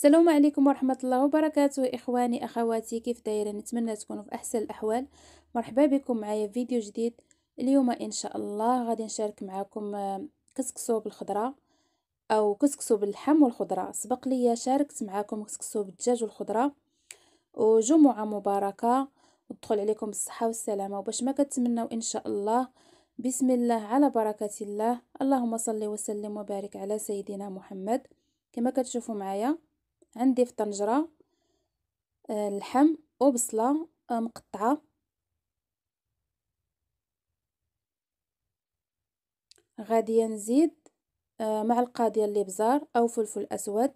السلام عليكم ورحمة الله وبركاته إخواني أخواتي كيف دايرين نتمنى تكونوا في أحسن الأحوال مرحبا بكم معايا في فيديو جديد اليوم إن شاء الله غادي نشارك معكم آه، كسكسو بالخضرة أو كسكسو باللحم والخضرة سبق لي شاركت معكم كسكسو بالدجاج والخضرة وجمعة مباركة وتدخل عليكم بالصحة والسلامة وباش ما كتمنوا إن شاء الله بسم الله على بركة الله اللهم صل وسلم وبارك على سيدنا محمد كما كتشوفوا معايا عندي في طنجرة اللحم آه، وبصلة آه، مقطعة غادي آه، نزيد معلقة ديال الابزار او فلفل اسود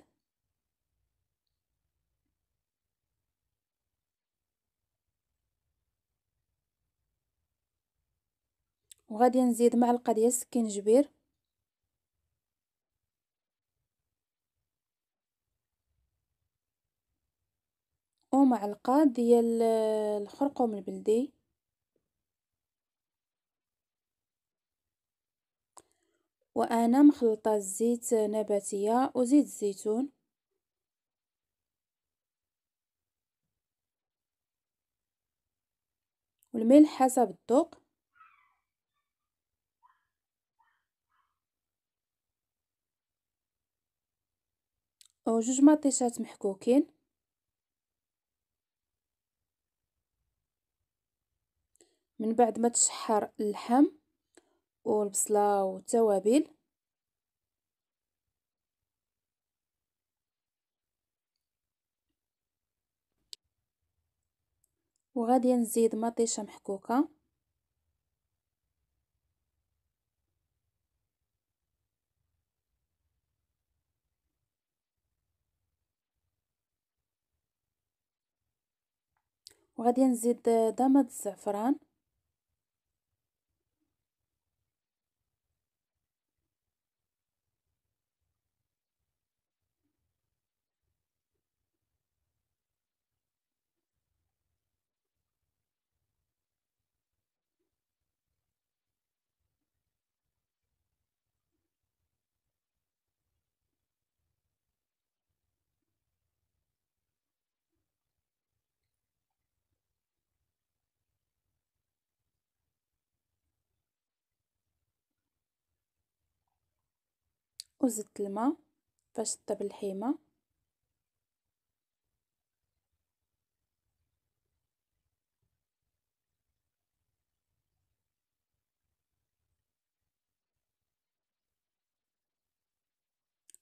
وغادي نزيد معلقة ديال السكينجبير معاهم معلقة ديال آه، الخرقوم البلدي وانا مخلطه الزيت نباتيه وزيت الزيتون والملح حسب الذوق وجوج مطيشات محكوكين من بعد ما تشحر اللحم والبصله والتوابل وغادي نزيد مطيشه محكوكه وغادي نزيد ضماد الزعفران وزدت الماء فاش طاب الحيمة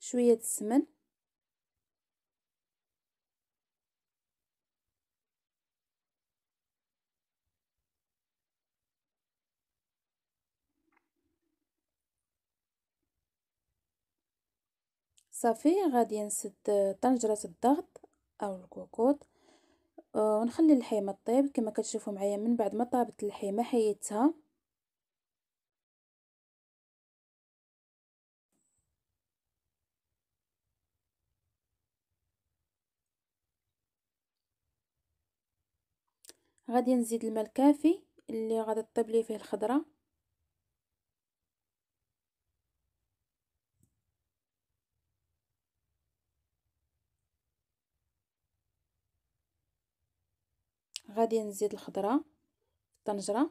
شوية السمن صافي غادي نسد طنجره الضغط او الكوكوط آه، ونخلي الحيمه طيب كما كتشوفوا معايا من بعد ما طابت الحيمه حيدتها غادي نزيد الماء الكافي اللي غادي طيب لي فيه الخضره غادي نزيد الخضره في الطنجره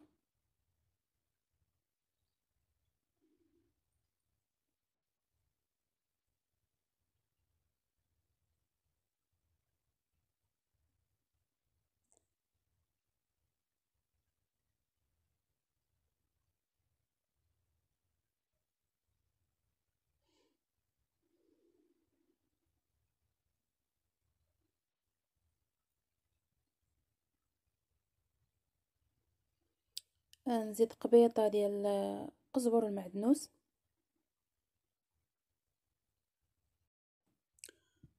نزيد قبيطه ديال قزبر المعدنوس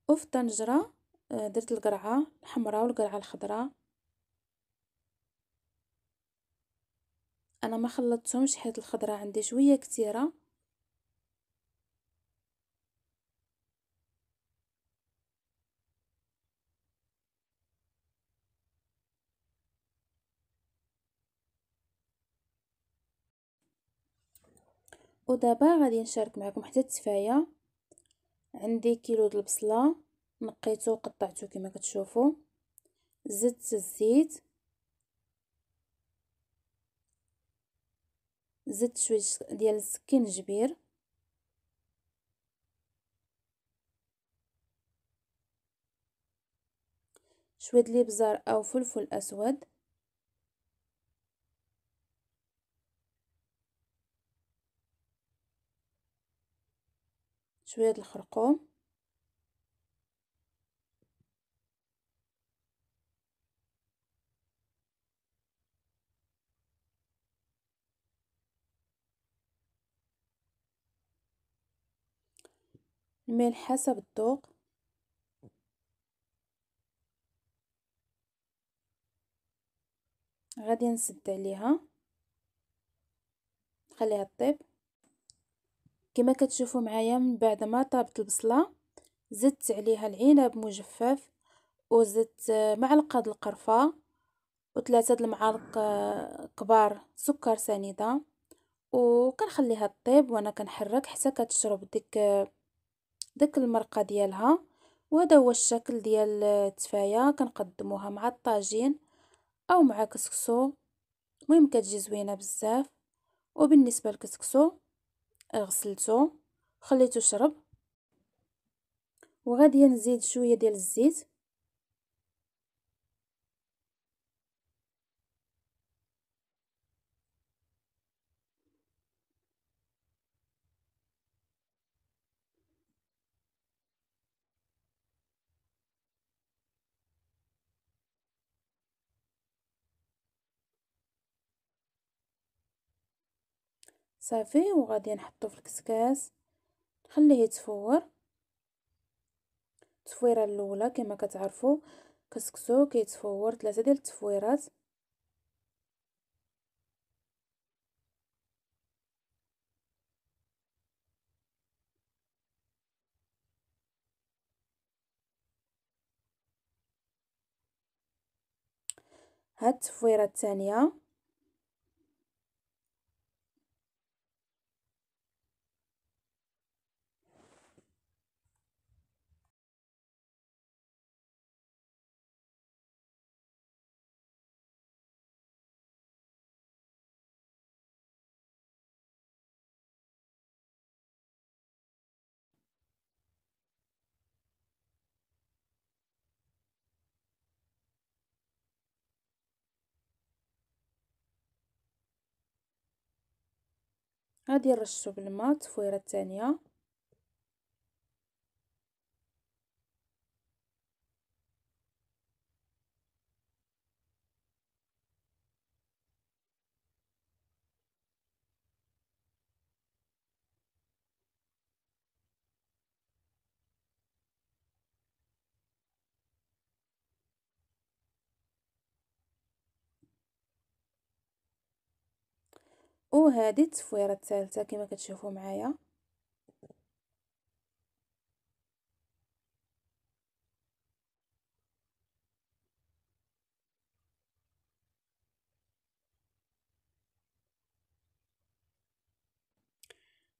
وفي الطنجره آه، درت القرعه الحمراء والقرعه الخضراء انا ما خلطتهمش حيت الخضره عندي شويه كثيره ودابا غادي نشارك معكم حتى التفايه عندي كيلو د البصله نقيته وقطعته كما كتشوفوا زدت الزيت زدت شويه ديال جبير شويه د الابزار او فلفل اسود شوية الخرقوم من حسب الذوق غادي نسد عليها نخليها طيب كما كتشوفوا معايا من بعد ما طابت البصله زدت عليها العنب مجفف وزدت آه، معلقه د القرفه وثلاثه المعالق آه، كبار سكر سنيده وكنخليها طيب وانا كنحرك حتى كتشرب ديك آه، ديك المرقه ديالها وهذا هو الشكل ديال التفايه كنقدموها مع الطاجين او مع كسكسو المهم كتجي زوينه بزاف وبالنسبه للكسكسو غسلته خليته يشرب وغادي نزيد شويه ديال الزيت صافي وغادي نحطو في الكسكاس نخليه يتفور التفويره الاولى كما كتعرفوا كسكسو كيتفور ثلاثه ديال التفويرات هاد التفويره الثانيه غادي نرشو بالما التفويره الثانيه وهذه التفويره الثالثه كما كتشوفوا معايا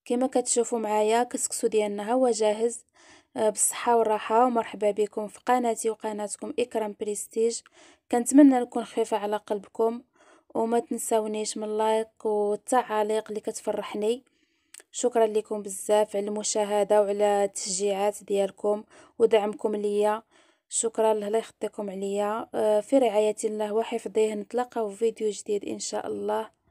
كما كتشوفوا معايا كسكسو ديالنا هو جاهز آه، بالصحه والراحه ومرحبا بكم في قناتي وقناتكم اكرام بريستيج كنتمنى نكون خفيفه على قلبكم وما تنسونيش من اللايك والتعليق اللي كتفرحني شكرا لكم بزاف على المشاهده وعلى التشجيعات ديالكم ودعمكم ليا شكرا الله يخطيكم عليا آه، في رعايه الله وحفظه نتلاقاو في فيديو جديد ان شاء الله